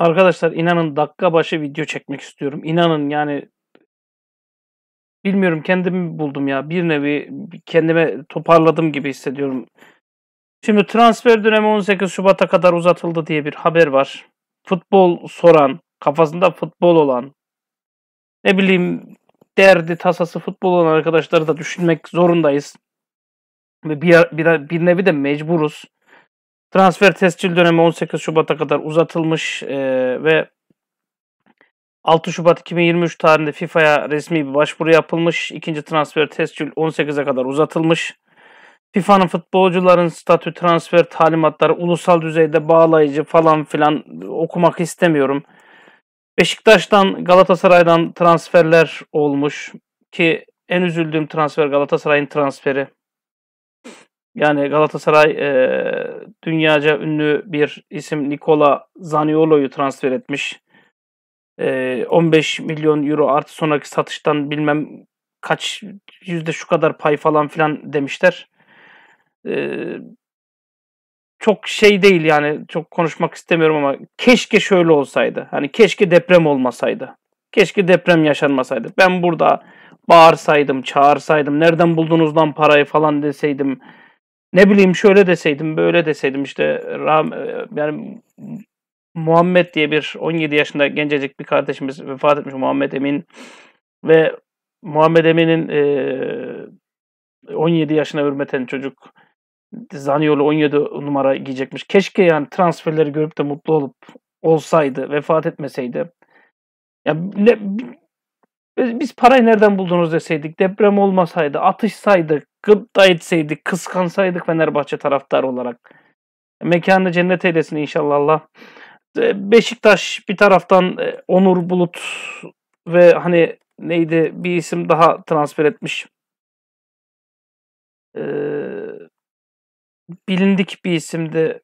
Arkadaşlar inanın dakika başı video çekmek istiyorum. İnanın yani bilmiyorum kendimi buldum ya. Bir nevi kendime toparladım gibi hissediyorum. Şimdi transfer dönemi 18 Şubat'a kadar uzatıldı diye bir haber var. Futbol soran, kafasında futbol olan, ne bileyim derdi tasası futbol olan arkadaşları da düşünmek zorundayız. Ve bir, bir, bir nevi de mecburuz. Transfer tescil dönemi 18 Şubat'a kadar uzatılmış e, ve 6 Şubat 2023 tarihinde FIFA'ya resmi bir başvuru yapılmış. İkinci transfer tescil 18'e kadar uzatılmış. FIFA'nın futbolcuların statü transfer talimatları ulusal düzeyde bağlayıcı falan filan okumak istemiyorum. Beşiktaş'tan Galatasaray'dan transferler olmuş ki en üzüldüğüm transfer Galatasaray'ın transferi. Yani Galatasaray e, dünyaca ünlü bir isim Nikola Zaniolo'yu transfer etmiş. E, 15 milyon euro artı sonraki satıştan bilmem kaç yüzde şu kadar pay falan filan demişler. E, çok şey değil yani çok konuşmak istemiyorum ama keşke şöyle olsaydı. Hani keşke deprem olmasaydı. Keşke deprem yaşanmasaydı. Ben burada bağırsaydım, çağırsaydım, nereden buldunuz lan parayı falan deseydim ne bileyim şöyle deseydim böyle deseydim işte Ram, e, yani Muhammed diye bir 17 yaşında gencecik bir kardeşimiz vefat etmiş Muhammed Emin ve Muhammed Emin'in e, 17 yaşına hürmeten çocuk Zaniolo 17 numara giyecekmiş. Keşke yani transferleri görüp de mutlu olup olsaydı, vefat etmeseydi. Ya ne, biz parayı nereden buldunuz deseydik, deprem olmasaydı, atışsaydık, gıpta etseydik, kıskansaydık Fenerbahçe taraftarı olarak. Mekanı cennet eylesin inşallah Allah. E, Beşiktaş bir taraftan e, Onur Bulut ve hani neydi bir isim daha transfer etmiş. Ee, bilindik bir isimdi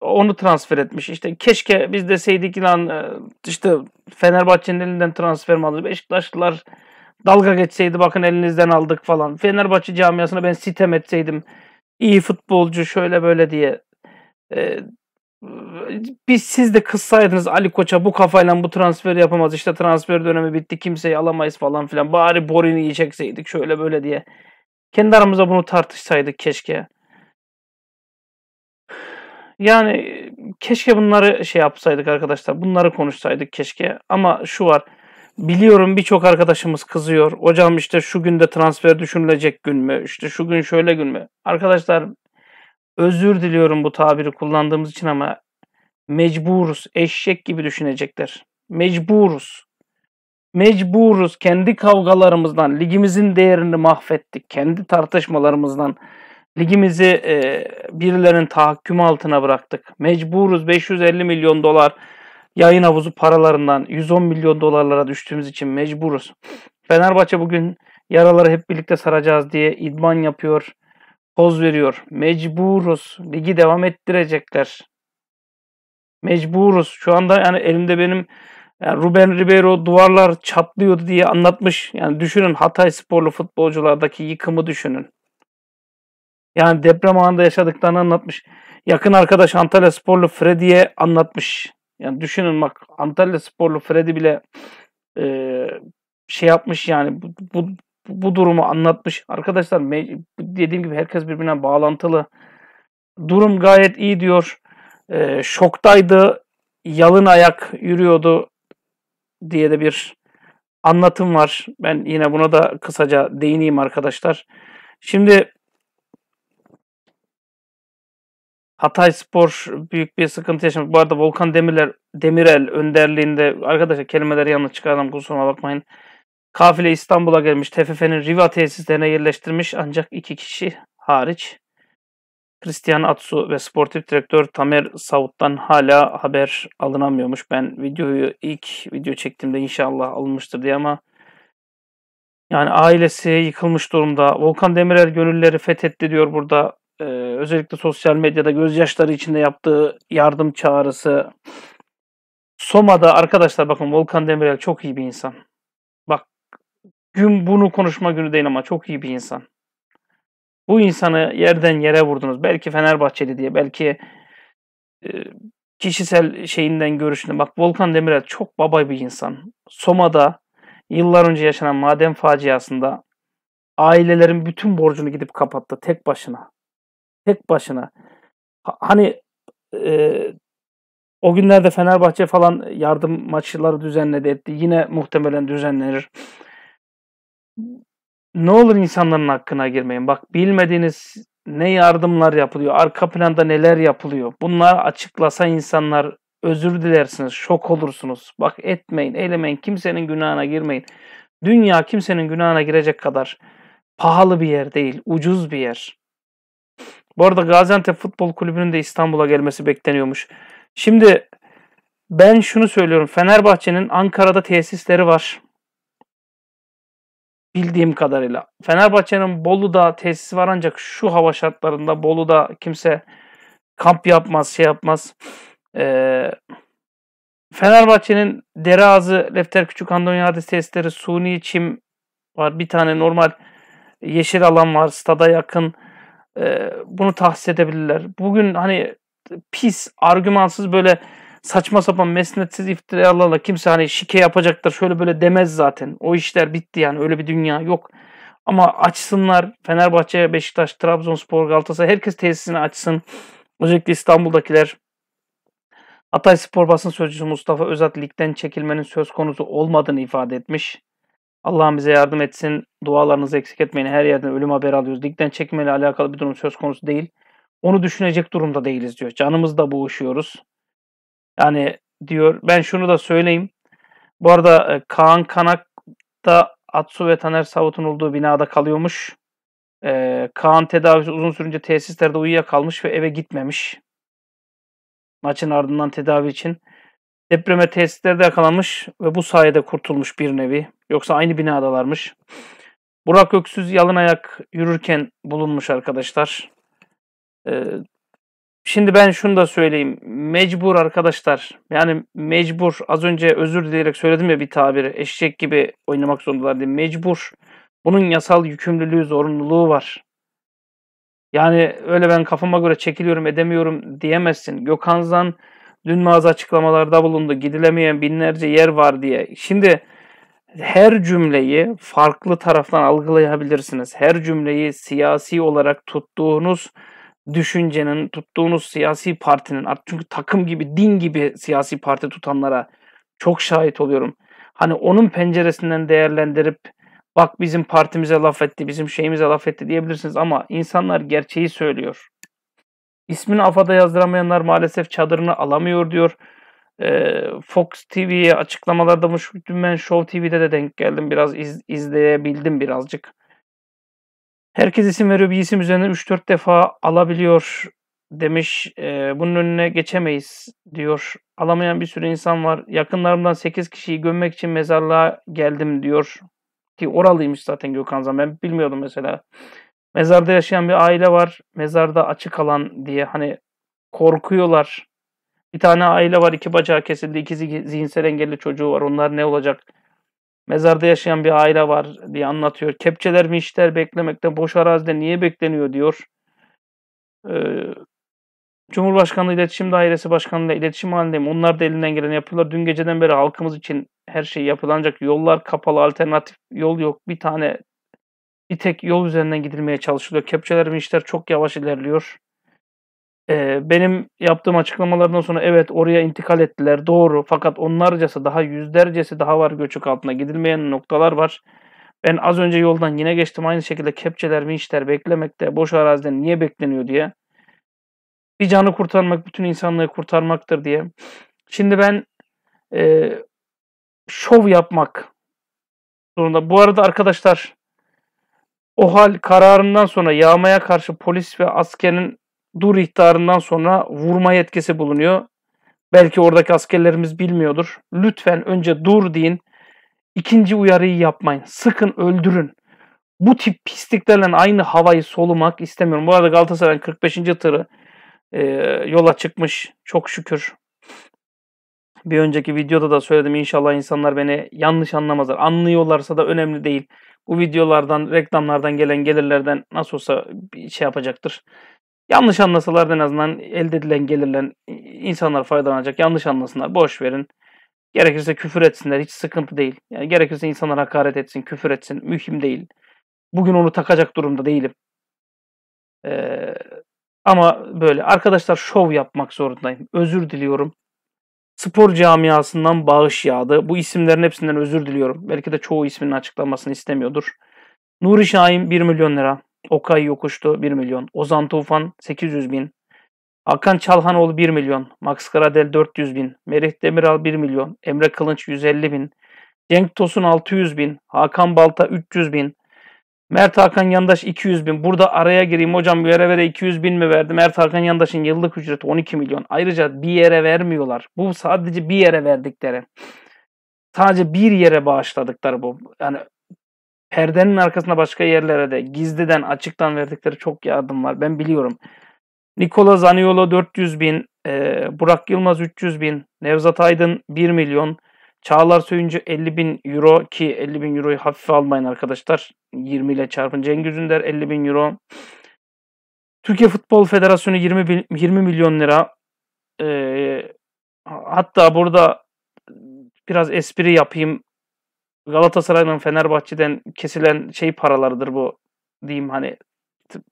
onu transfer etmiş. İşte keşke biz deseydik inan e, işte Fenerbahçe'nin elinden transfer mi aldı? Beşiktaşlılar dalga geçseydi bakın elinizden aldık falan. Fenerbahçe camiasına ben sitem etseydim. iyi futbolcu şöyle böyle diye. Ee, biz siz de kızsaydınız Ali Koç'a bu kafayla bu transfer yapamaz. İşte transfer dönemi bitti kimseyi alamayız falan filan. Bari Borin'i yiyecekseydik şöyle böyle diye. Kendi aramızda bunu tartışsaydık keşke. Yani keşke bunları şey yapsaydık arkadaşlar. Bunları konuşsaydık keşke. Ama şu var. Biliyorum birçok arkadaşımız kızıyor. Hocam işte şu günde transfer düşünülecek gün mü? İşte şu gün şöyle gün mü? Arkadaşlar özür diliyorum bu tabiri kullandığımız için ama mecburuz. Eşek gibi düşünecekler. Mecburuz. Mecburuz kendi kavgalarımızdan, ligimizin değerini mahvettik. Kendi tartışmalarımızdan, Ligimizi e, birilerinin tahakkümü altına bıraktık. Mecburuz 550 milyon dolar yayın havuzu paralarından 110 milyon dolarlara düştüğümüz için mecburuz. Fenerbahçe bugün yaraları hep birlikte saracağız diye idman yapıyor, poz veriyor. Mecburuz. Ligi devam ettirecekler. Mecburuz. Şu anda yani elimde benim yani Ruben Ribeiro duvarlar çatlıyordu diye anlatmış. Yani düşünün Hatay sporlu futbolculardaki yıkımı düşünün. Yani deprem anında yaşadıklarını anlatmış. Yakın arkadaş Antalya sporlu Freddy'ye anlatmış. Yani düşünün bak Antalya sporlu Freddy bile e, şey yapmış yani bu, bu, bu durumu anlatmış. Arkadaşlar dediğim gibi herkes birbirine bağlantılı. Durum gayet iyi diyor. E, şoktaydı. Yalın ayak yürüyordu diye de bir anlatım var. Ben yine buna da kısaca değineyim arkadaşlar. Şimdi Hatay Spor büyük bir sıkıntı yaşamış. Bu arada Volkan Demirel, Demirel önderliğinde arkadaşlar kelimeleri yanlış çıkardım kusuruma bakmayın. Kafile İstanbul'a gelmiş. TFF'nin Riva tesislerine yerleştirmiş ancak iki kişi hariç. Christian Atsu ve sportif direktör Tamer Savut'tan hala haber alınamıyormuş. Ben videoyu ilk video çektiğimde inşallah alınmıştır diye ama yani ailesi yıkılmış durumda. Volkan Demirel gönülleri fethetti diyor burada özellikle sosyal medyada gözyaşları içinde yaptığı yardım çağrısı. Soma'da arkadaşlar bakın Volkan Demirel çok iyi bir insan. Bak gün bunu konuşma günü değil ama çok iyi bir insan. Bu insanı yerden yere vurdunuz. Belki Fenerbahçeli diye, belki e, kişisel şeyinden görüşünden. Bak Volkan Demirel çok baba bir insan. Soma'da yıllar önce yaşanan maden faciasında ailelerin bütün borcunu gidip kapattı tek başına. Tek başına. Hani e, o günlerde Fenerbahçe falan yardım maçları düzenledi etti. Yine muhtemelen düzenlenir. Ne olur insanların hakkına girmeyin. Bak bilmediğiniz ne yardımlar yapılıyor, arka planda neler yapılıyor. Bunlar açıklasa insanlar özür dilersiniz, şok olursunuz. Bak etmeyin, elemeyin, kimsenin günahına girmeyin. Dünya kimsenin günahına girecek kadar pahalı bir yer değil, ucuz bir yer. Bu arada Gaziantep Futbol Kulübü'nün de İstanbul'a gelmesi bekleniyormuş. Şimdi ben şunu söylüyorum. Fenerbahçe'nin Ankara'da tesisleri var. Bildiğim kadarıyla. Fenerbahçe'nin Bolu'da tesisi var ancak şu hava şartlarında Bolu'da kimse kamp yapmaz, şey yapmaz. Ee, Fenerbahçe'nin Dereazı, Lefter Küçük Andonyadis tesisleri, Suni Çim var. Bir tane normal yeşil alan var. Stada yakın e, bunu tahsis edebilirler. Bugün hani pis, argümansız böyle saçma sapan mesnetsiz iftiralarla kimse hani şike yapacaklar şöyle böyle demez zaten. O işler bitti yani öyle bir dünya yok. Ama açsınlar Fenerbahçe, Beşiktaş, Trabzonspor, Galatasaray herkes tesisini açsın. Özellikle İstanbul'dakiler. Hatay Spor basın sözcüsü Mustafa Özat ligden çekilmenin söz konusu olmadığını ifade etmiş. Allah'ım bize yardım etsin. Dualarınızı eksik etmeyin. Her yerden ölüm haberi alıyoruz. Dikten çekmeyle alakalı bir durum söz konusu değil. Onu düşünecek durumda değiliz diyor. Canımızda boğuşuyoruz. Yani diyor ben şunu da söyleyeyim. Bu arada e, Kaan Kanak da Atsu ve Taner Savut'un olduğu binada kalıyormuş. Ee, Kaan tedavisi uzun sürünce tesislerde uyuyakalmış ve eve gitmemiş. Maçın ardından tedavi için Depreme tesislerde yakalanmış ve bu sayede kurtulmuş bir nevi. Yoksa aynı binadalarmış. Burak Öksüz yalın ayak yürürken bulunmuş arkadaşlar. Ee, şimdi ben şunu da söyleyeyim. Mecbur arkadaşlar. Yani mecbur. Az önce özür dileyerek söyledim ya bir tabiri. Eşek gibi oynamak zorundalar diye. Mecbur. Bunun yasal yükümlülüğü, zorunluluğu var. Yani öyle ben kafama göre çekiliyorum, edemiyorum diyemezsin. Gökhan Zan dün bazı açıklamalarda bulundu. Gidilemeyen binlerce yer var diye. Şimdi her cümleyi farklı taraftan algılayabilirsiniz. Her cümleyi siyasi olarak tuttuğunuz düşüncenin, tuttuğunuz siyasi partinin, çünkü takım gibi, din gibi siyasi parti tutanlara çok şahit oluyorum. Hani onun penceresinden değerlendirip bak bizim partimize laf etti, bizim şeyimize laf etti diyebilirsiniz ama insanlar gerçeği söylüyor. İsmini AFAD'a yazdıramayanlar maalesef çadırını alamıyor diyor. Ee, Fox TV'ye açıklamalarda mı ben Show TV'de de denk geldim. Biraz iz, izleyebildim birazcık. Herkes isim veriyor. Bir isim üzerine 3-4 defa alabiliyor demiş. E, bunun önüne geçemeyiz diyor. Alamayan bir sürü insan var. Yakınlarımdan 8 kişiyi gömmek için mezarlığa geldim diyor. Ki oralıymış zaten Gökhan Zan. Ben bilmiyordum mesela. Mezarda yaşayan bir aile var. Mezarda açık alan diye hani korkuyorlar. Bir tane aile var iki bacağı kesildi. iki zihinsel engelli çocuğu var. Onlar ne olacak? Mezarda yaşayan bir aile var diye anlatıyor. Kepçeler mi işler beklemekte boş arazide niye bekleniyor diyor. Ee, Cumhurbaşkanlığı İletişim Dairesi Başkanı ile iletişim halindeyim. Onlar da elinden geleni yapıyorlar. Dün geceden beri halkımız için her şey yapılanacak. Yollar kapalı, alternatif yol yok. Bir tane bir tek yol üzerinden gidilmeye çalışılıyor. Kepçelerin işler çok yavaş ilerliyor. Ee, benim yaptığım açıklamalardan sonra evet oraya intikal ettiler doğru fakat onlarcası daha yüzlercesi daha var göçük altına gidilmeyen noktalar var. Ben az önce yoldan yine geçtim aynı şekilde kepçeler mi işler beklemekte boş arazide niye bekleniyor diye. Bir canı kurtarmak bütün insanlığı kurtarmaktır diye. Şimdi ben e, şov yapmak zorunda. Bu arada arkadaşlar o hal kararından sonra yağmaya karşı polis ve askerin dur ihtarından sonra vurma yetkisi bulunuyor. Belki oradaki askerlerimiz bilmiyordur. Lütfen önce dur deyin. İkinci uyarıyı yapmayın. Sıkın öldürün. Bu tip pisliklerle aynı havayı solumak istemiyorum. Bu arada Galatasaray'ın 45. tırı e, yola çıkmış. Çok şükür. Bir önceki videoda da söyledim. İnşallah insanlar beni yanlış anlamazlar. Anlıyorlarsa da önemli değil bu videolardan, reklamlardan gelen gelirlerden nasıl olsa bir şey yapacaktır. Yanlış anlasalar en azından elde edilen gelirden insanlar faydalanacak. Yanlış anlasınlar. Boş verin. Gerekirse küfür etsinler. Hiç sıkıntı değil. Yani gerekirse insanlar hakaret etsin, küfür etsin. Mühim değil. Bugün onu takacak durumda değilim. Ee, ama böyle arkadaşlar şov yapmak zorundayım. Özür diliyorum spor camiasından bağış yağdı. Bu isimlerin hepsinden özür diliyorum. Belki de çoğu isminin açıklamasını istemiyordur. Nuri Şahin 1 milyon lira. Okay Yokuştu 1 milyon. Ozan Tufan 800 bin. Hakan Çalhanoğlu 1 milyon. Max Karadel 400 bin. Merih Demiral 1 milyon. Emre Kılınç 150 bin. Cenk Tosun 600 bin. Hakan Balta 300 bin. Mert Hakan Yandaş 200 bin. Burada araya gireyim hocam bir yere vere 200 bin mi verdi? Mert Hakan Yandaş'ın yıllık ücreti 12 milyon. Ayrıca bir yere vermiyorlar. Bu sadece bir yere verdikleri. Sadece bir yere bağışladıkları bu. Yani perdenin arkasında başka yerlere de gizliden açıktan verdikleri çok yardım var. Ben biliyorum. Nikola Zaniolo 400 bin, Burak Yılmaz 300 bin, Nevzat Aydın 1 milyon, Çağlar Söyüncü 50 bin euro ki 50 bin euroyu hafife almayın arkadaşlar. 20 ile çarpın. Cengiz Ünder 50 bin euro. Türkiye Futbol Federasyonu 20, bin, 20 milyon lira. Ee, hatta burada biraz espri yapayım. Galatasaray'dan Fenerbahçe'den kesilen şey paralardır bu diyeyim hani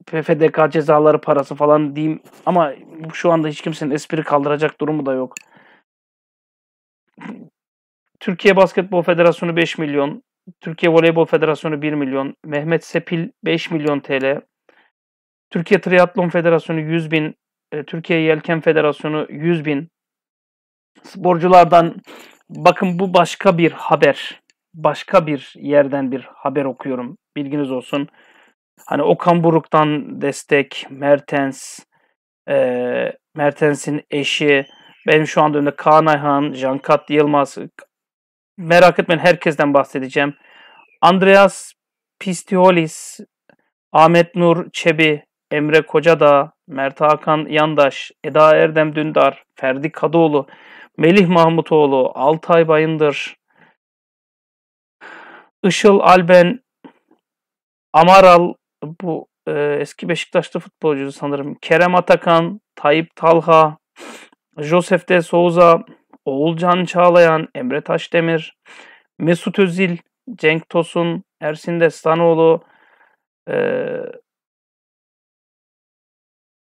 PFDK cezaları parası falan diyeyim ama şu anda hiç kimsenin espri kaldıracak durumu da yok. Türkiye Basketbol Federasyonu 5 milyon, Türkiye Voleybol Federasyonu 1 milyon, Mehmet Sepil 5 milyon TL, Türkiye Triatlon Federasyonu 100 bin, e, Türkiye Yelken Federasyonu 100 bin. Sporculardan bakın bu başka bir haber. Başka bir yerden bir haber okuyorum. Bilginiz olsun. Hani Okan Buruk'tan destek, Mertens, e, Mertens'in eşi, benim şu anda önümde Kaan Ayhan, Cankat Yılmaz, merak etmeyin herkesten bahsedeceğim. Andreas Pistiolis, Ahmet Nur Çebi, Emre Kocada, Mert Hakan Yandaş, Eda Erdem Dündar, Ferdi Kadıoğlu, Melih Mahmutoğlu, Altay Bayındır, Işıl Alben, Amaral bu e, eski Beşiktaşlı futbolcu sanırım. Kerem Atakan, Tayyip Talha, Josef de Souza, Oğulcan Çağlayan, Emre Taşdemir, Mesut Özil, Cenk Tosun, Ersin Destanoğlu, e,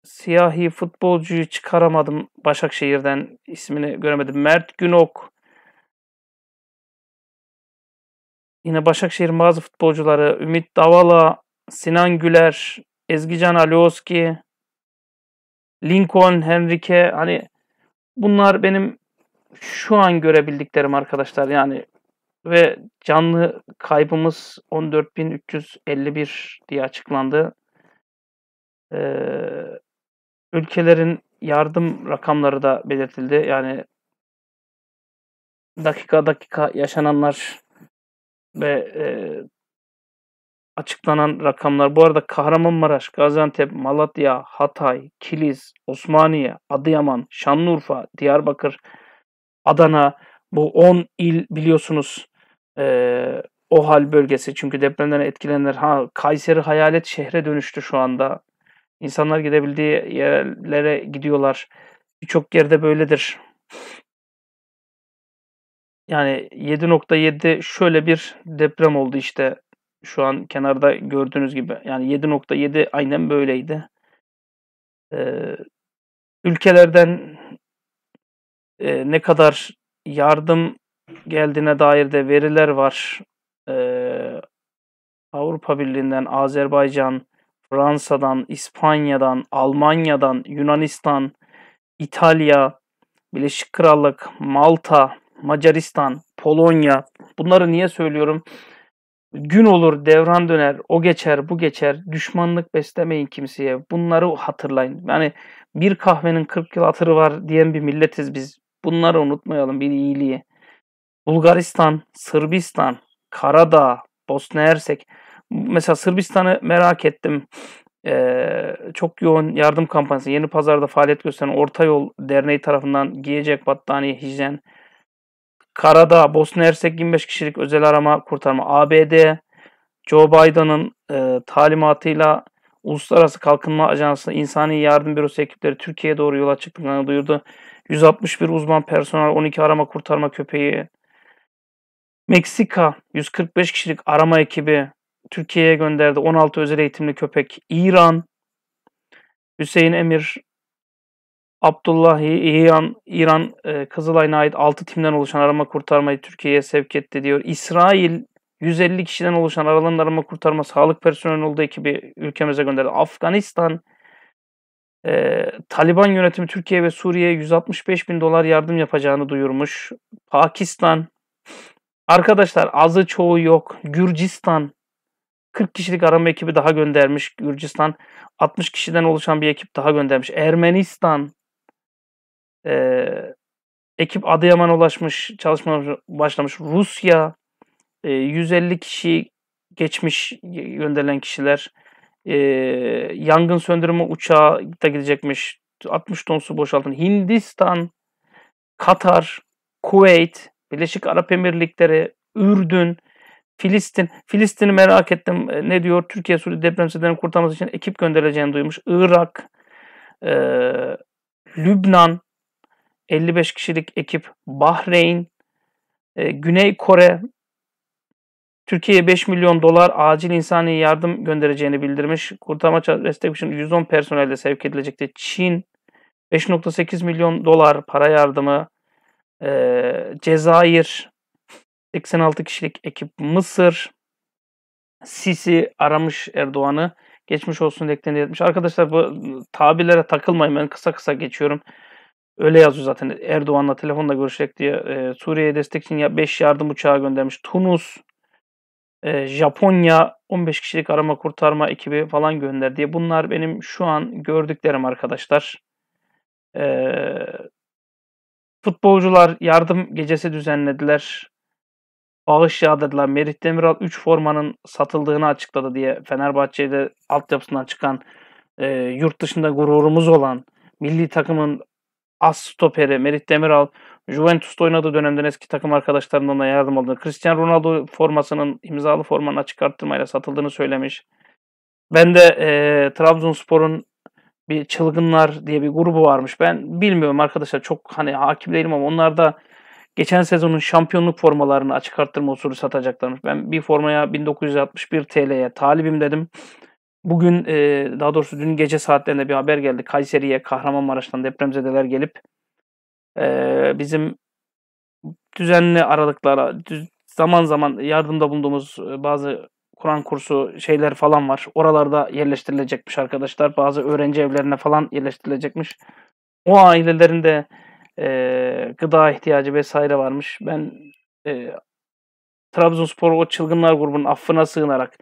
siyahi futbolcuyu çıkaramadım Başakşehir'den ismini göremedim. Mert Günok, Yine Başakşehir bazı futbolcuları Ümit Davala, Sinan Güler, Ezgican Alioski, Lincoln, Henrique hani bunlar benim şu an görebildiklerim arkadaşlar yani ve canlı kaybımız 14.351 diye açıklandı. Ee, ülkelerin yardım rakamları da belirtildi. Yani dakika dakika yaşananlar ve e, açıklanan rakamlar. Bu arada Kahramanmaraş, Gaziantep, Malatya, Hatay, Kilis, Osmaniye, Adıyaman, Şanlıurfa, Diyarbakır, Adana bu 10 il biliyorsunuz e, hal bölgesi çünkü depremden etkilenenler ha Kayseri hayalet şehre dönüştü şu anda. İnsanlar gidebildiği yerlere gidiyorlar. Birçok yerde böyledir. Yani 7.7 şöyle bir deprem oldu işte. Şu an kenarda gördüğünüz gibi. Yani 7.7 aynen böyleydi. Ee, ülkelerden e, ne kadar yardım geldiğine dair de veriler var. E, Avrupa Birliği'nden, Azerbaycan, Fransa'dan, İspanya'dan, Almanya'dan, Yunanistan, İtalya, Birleşik Krallık, Malta, Macaristan, Polonya. Bunları niye söylüyorum? Gün olur, devran döner, o geçer, bu geçer. Düşmanlık beslemeyin kimseye. Bunları hatırlayın. Yani bir kahvenin 40 yıl hatırı var diyen bir milletiz biz. Bunları unutmayalım bir iyiliği. Bulgaristan, Sırbistan, Karadağ, Bosna Hersek. Mesela Sırbistan'ı merak ettim. Ee, çok yoğun yardım kampanyası. Yeni pazarda faaliyet gösteren Orta Yol Derneği tarafından giyecek battaniye, hijyen. Karadağ, Bosna Hersek 25 kişilik özel arama kurtarma. ABD, Joe Biden'ın e, talimatıyla Uluslararası Kalkınma Ajansı İnsani Yardım Bürosu ekipleri Türkiye'ye doğru yola çıktıklarını duyurdu. 161 uzman personel, 12 arama kurtarma köpeği. Meksika 145 kişilik arama ekibi Türkiye'ye gönderdi 16 özel eğitimli köpek. İran Hüseyin Emir Abdullah İran, İran e, Kızılay'ına ait 6 timden oluşan arama kurtarmayı Türkiye'ye sevk etti diyor. İsrail 150 kişiden oluşan aralarında arama kurtarma sağlık personeli olduğu ekibi ülkemize gönderdi. Afganistan ee, Taliban yönetimi Türkiye ve Suriye'ye 165 bin dolar yardım yapacağını duyurmuş. Pakistan, arkadaşlar azı çoğu yok. Gürcistan, 40 kişilik arama ekibi daha göndermiş. Gürcistan, 60 kişiden oluşan bir ekip daha göndermiş. Ermenistan, ee, ekip Adıyaman ulaşmış, çalışma başlamış. Rusya, e, ee, 150 kişi geçmiş gönderilen kişiler e, yangın söndürme uçağı da gidecekmiş. 60 ton su boşaltın. Hindistan, Katar, Kuveyt, Birleşik Arap Emirlikleri, Ürdün, Filistin. Filistin'i merak ettim. Ee, ne diyor? Türkiye Suriye depremzedelerini kurtarması için ekip gönderileceğini duymuş. Irak, e, Lübnan, 55 kişilik ekip, Bahreyn, e, Güney Kore, Türkiye'ye 5 milyon dolar acil insani yardım göndereceğini bildirmiş. Kurtarma destek için 110 personel personelle sevk edilecekti. Çin 5.8 milyon dolar para yardımı. Ee, Cezayir 86 kişilik ekip Mısır Sisi aramış Erdoğan'ı. Geçmiş olsun deklerini etmiş. Arkadaşlar bu tabirlere takılmayın. Ben kısa kısa geçiyorum. Öyle yazıyor zaten. Erdoğan'la telefonla görüşecek diye. Ee, Suriye'ye destek için 5 yardım uçağı göndermiş. Tunus e, Japonya 15 kişilik arama kurtarma ekibi falan gönderdi. Bunlar benim şu an gördüklerim arkadaşlar. E, futbolcular yardım gecesi düzenlediler. Bağış yağdırdılar. Merih Demiral 3 formanın satıldığını açıkladı diye Fenerbahçe'de altyapısından çıkan e, yurt dışında gururumuz olan milli takımın as stoperi Merih Demiral Juventus'ta oynadığı dönemden eski takım arkadaşlarından da yardım aldığını, Cristiano Ronaldo formasının imzalı formanın açık arttırmayla satıldığını söylemiş. Ben de e, Trabzonspor'un bir çılgınlar diye bir grubu varmış. Ben bilmiyorum arkadaşlar çok hani hakim değilim ama onlar da geçen sezonun şampiyonluk formalarını açık arttırma usulü satacaklarmış. Ben bir formaya 1961 TL'ye talibim dedim. Bugün e, daha doğrusu dün gece saatlerinde bir haber geldi. Kayseri'ye Kahramanmaraş'tan depremzedeler gelip e, bizim düzenli aralıklara düz, zaman zaman yardımda bulunduğumuz bazı Kur'an kursu şeyler falan var. Oralarda yerleştirilecekmiş arkadaşlar. Bazı öğrenci evlerine falan yerleştirilecekmiş. O ailelerin de e, gıda ihtiyacı vesaire varmış. Ben e, Trabzonspor o çılgınlar grubunun affına sığınarak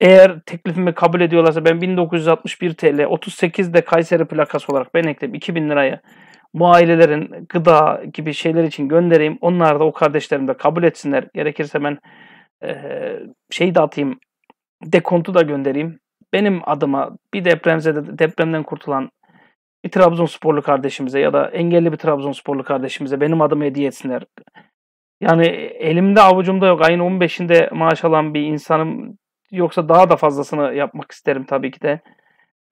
eğer teklifimi kabul ediyorlarsa ben 1961 TL 38 de Kayseri plakası olarak ben ekledim 2000 lirayı muayenelerin gıda gibi şeyler için göndereyim. Onlar da o kardeşlerim de kabul etsinler. Gerekirse ben e, şey de atayım. Dekontu da göndereyim. Benim adıma bir depremzede depremden kurtulan bir Trabzonsporlu kardeşimize ya da engelli bir Trabzonsporlu kardeşimize benim adıma hediye etsinler. Yani elimde avucumda yok. Ayın 15'inde maaş alan bir insanım. Yoksa daha da fazlasını yapmak isterim tabii ki de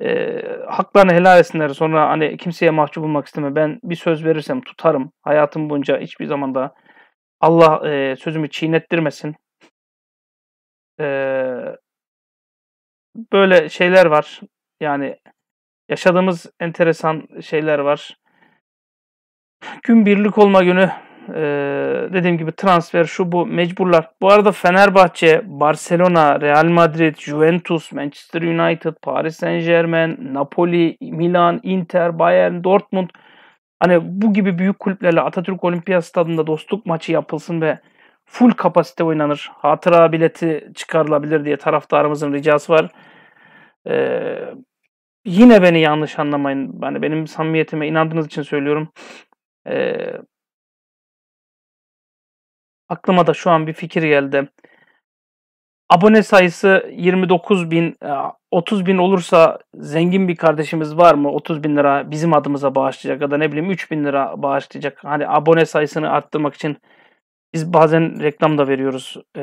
e, haklarını helal etsinler. Sonra hani kimseye mahcup olmak isteme. Ben bir söz verirsem tutarım. Hayatım boyunca hiçbir zaman da Allah e, sözümü çiğnettirmesin. E, böyle şeyler var. Yani yaşadığımız enteresan şeyler var. Gün birlik olma günü e, dediğim gibi transfer şu bu mecburlar. Bu arada Fenerbahçe, Barcelona, Real Madrid, Juventus, Manchester United, Paris Saint Germain, Napoli, Milan, Inter, Bayern, Dortmund. Hani bu gibi büyük kulüplerle Atatürk Olimpiyat Stadında dostluk maçı yapılsın ve full kapasite oynanır. Hatıra bileti çıkarılabilir diye taraftarımızın ricası var. Ee, yine beni yanlış anlamayın. Yani benim samimiyetime inandığınız için söylüyorum. Ee, aklıma da şu an bir fikir geldi. Abone sayısı 29 bin, 30 e, bin olursa zengin bir kardeşimiz var mı? 30 bin lira bizim adımıza bağışlayacak ya da ne bileyim 3 bin lira bağışlayacak. Hani abone sayısını arttırmak için biz bazen reklam da veriyoruz e,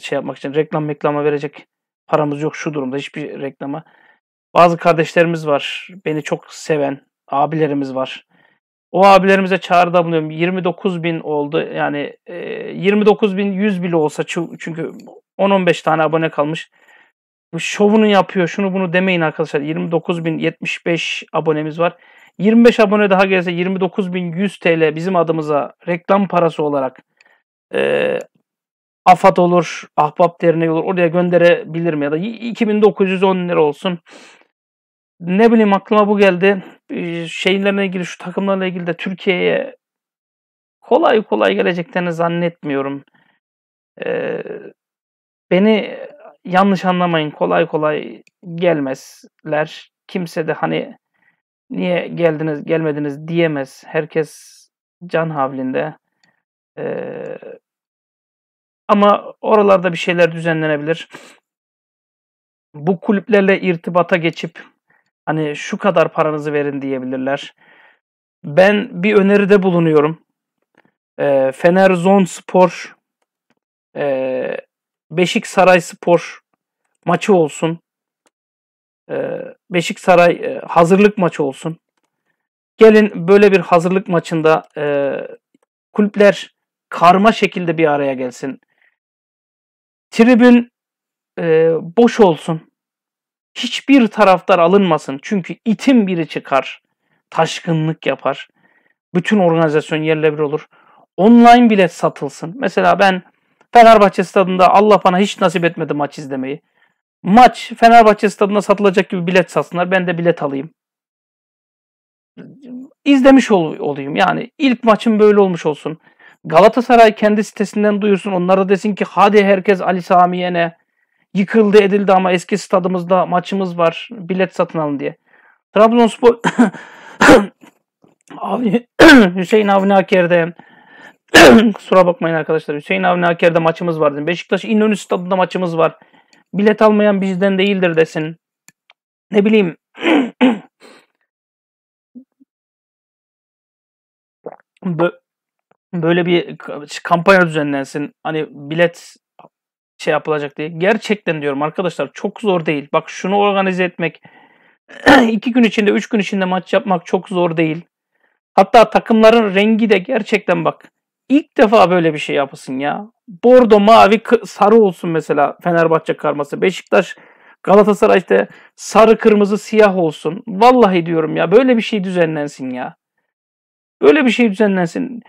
şey yapmak için. Reklam reklama verecek paramız yok şu durumda hiçbir reklama. Bazı kardeşlerimiz var beni çok seven abilerimiz var. O abilerimize çağrıda buluyorum. 29 bin oldu. Yani e, 29 bin 100 bile olsa çünkü 10-15 tane abone kalmış. Bu şovunu yapıyor şunu bunu demeyin arkadaşlar. 29 bin 75 abonemiz var. 25 abone daha gelirse 29.100 TL bizim adımıza reklam parası olarak e, AFAD olur, Ahbap Derneği olur oraya gönderebilirim ya da 2910 lira olsun ne bileyim aklıma bu geldi. Ee, şeylerle ilgili şu takımlarla ilgili de Türkiye'ye kolay kolay geleceklerini zannetmiyorum. Ee, beni yanlış anlamayın kolay kolay gelmezler. Kimse de hani niye geldiniz gelmediniz diyemez. Herkes can havlinde. Ee, ama oralarda bir şeyler düzenlenebilir. Bu kulüplerle irtibata geçip Hani şu kadar paranızı verin diyebilirler. Ben bir öneride bulunuyorum. E, Fener Zon Spor, e, Beşiksaray Spor maçı olsun. E, Beşiksaray e, hazırlık maçı olsun. Gelin böyle bir hazırlık maçında e, kulüpler karma şekilde bir araya gelsin. Tribün e, boş olsun hiçbir taraftar alınmasın. Çünkü itin biri çıkar, taşkınlık yapar. Bütün organizasyon yerle bir olur. Online bilet satılsın. Mesela ben Fenerbahçe stadında Allah bana hiç nasip etmedi maç izlemeyi. Maç Fenerbahçe stadında satılacak gibi bilet satsınlar. Ben de bilet alayım. İzlemiş ol, olayım. Yani ilk maçım böyle olmuş olsun. Galatasaray kendi sitesinden duyursun. Onlara desin ki hadi herkes Ali Sami'ye ne yıkıldı edildi ama eski stadımızda maçımız var. Bilet satın alın diye. Trabzonspor Hüseyin Avni Aker'de kusura bakmayın arkadaşlar. Hüseyin Avni Aker'de maçımız var. Dedim. Beşiktaş İnönü stadında maçımız var. Bilet almayan bizden değildir desin. Ne bileyim. Böyle bir kampanya düzenlensin. Hani bilet şey yapılacak diye. Gerçekten diyorum arkadaşlar çok zor değil. Bak şunu organize etmek iki gün içinde, üç gün içinde maç yapmak çok zor değil. Hatta takımların rengi de gerçekten bak. ilk defa böyle bir şey yapılsın ya. Bordo, mavi, sarı olsun mesela Fenerbahçe karması. Beşiktaş, Galatasaray işte sarı, kırmızı, siyah olsun. Vallahi diyorum ya böyle bir şey düzenlensin ya. Böyle bir şey düzenlensin.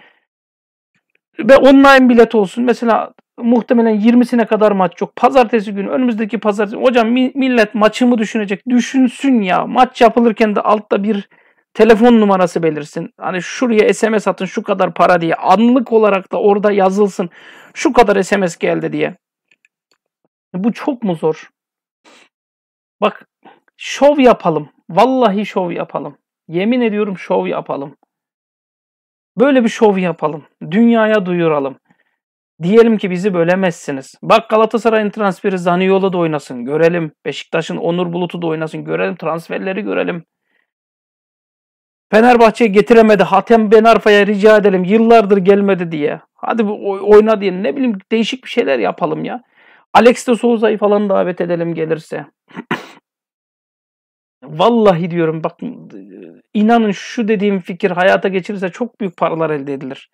Ve online bilet olsun. Mesela muhtemelen 20'sine kadar maç yok. Pazartesi günü önümüzdeki pazartesi hocam millet maçımı düşünecek. Düşünsün ya. Maç yapılırken de altta bir telefon numarası belirsin. Hani şuraya SMS atın şu kadar para diye. Anlık olarak da orada yazılsın. Şu kadar SMS geldi diye. Bu çok mu zor? Bak şov yapalım. Vallahi şov yapalım. Yemin ediyorum şov yapalım. Böyle bir şov yapalım. Dünyaya duyuralım. Diyelim ki bizi bölemezsiniz. Bak Galatasaray'ın transferi Zaniolo da oynasın görelim. Beşiktaş'ın Onur Bulut'u da oynasın görelim. Transferleri görelim. Fenerbahçe getiremedi. Hatem Benarfa'ya rica edelim. Yıllardır gelmedi diye. Hadi bu oyna diye. Ne bileyim değişik bir şeyler yapalım ya. Alex de Souza'yı falan davet edelim gelirse. Vallahi diyorum bak inanın şu dediğim fikir hayata geçirirse çok büyük paralar elde edilir.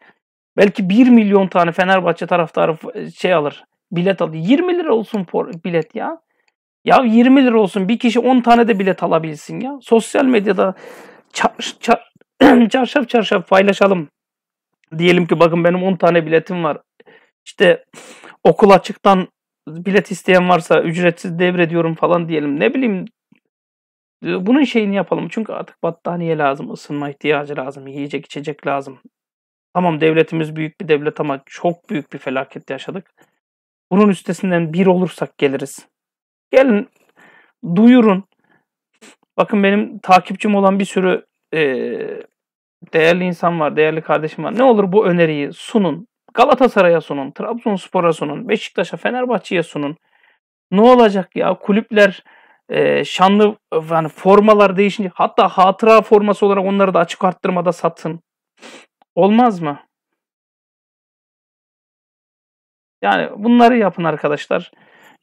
Belki 1 milyon tane Fenerbahçe taraftarı şey alır. Bilet alır. 20 lira olsun bilet ya. Ya 20 lira olsun bir kişi 10 tane de bilet alabilsin ya. Sosyal medyada çar, çar, çarşaf çarşaf paylaşalım. Diyelim ki bakın benim 10 tane biletim var. İşte okul açıktan bilet isteyen varsa ücretsiz devrediyorum falan diyelim. Ne bileyim e, bunun şeyini yapalım. Çünkü artık battaniye lazım, ısınma ihtiyacı lazım, yiyecek içecek lazım. Tamam devletimiz büyük bir devlet ama çok büyük bir felaket yaşadık. Bunun üstesinden bir olursak geliriz. Gelin duyurun. Bakın benim takipçim olan bir sürü e, değerli insan var, değerli kardeşim var. Ne olur bu öneriyi sunun. Galatasaray'a sunun, Trabzonspor'a sunun, Beşiktaş'a, Fenerbahçe'ye sunun. Ne olacak ya? Kulüpler e, şanlı yani formalar değişince hatta hatıra forması olarak onları da açık arttırmada satın. Olmaz mı? Yani bunları yapın arkadaşlar.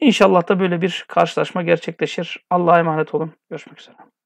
İnşallah da böyle bir karşılaşma gerçekleşir. Allah'a emanet olun. Görüşmek üzere.